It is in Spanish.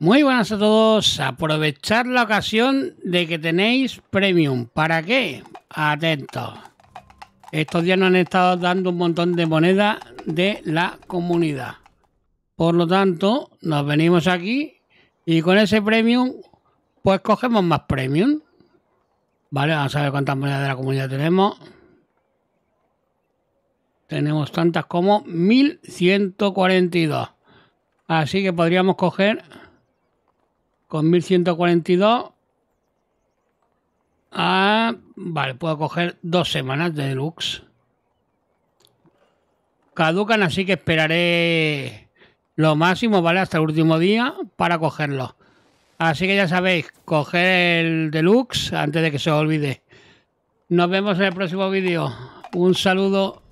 Muy buenas a todos. Aprovechar la ocasión de que tenéis premium. ¿Para qué? Atentos. Estos días nos han estado dando un montón de monedas de la comunidad. Por lo tanto, nos venimos aquí y con ese premium, pues cogemos más premium. Vale, vamos a ver cuántas monedas de la comunidad tenemos. Tenemos tantas como 1142. Así que podríamos coger con 1142. Ah, vale, puedo coger dos semanas de deluxe. Caducan, así que esperaré lo máximo, ¿vale? Hasta el último día para cogerlo. Así que ya sabéis, coger el deluxe antes de que se os olvide. Nos vemos en el próximo vídeo. Un saludo.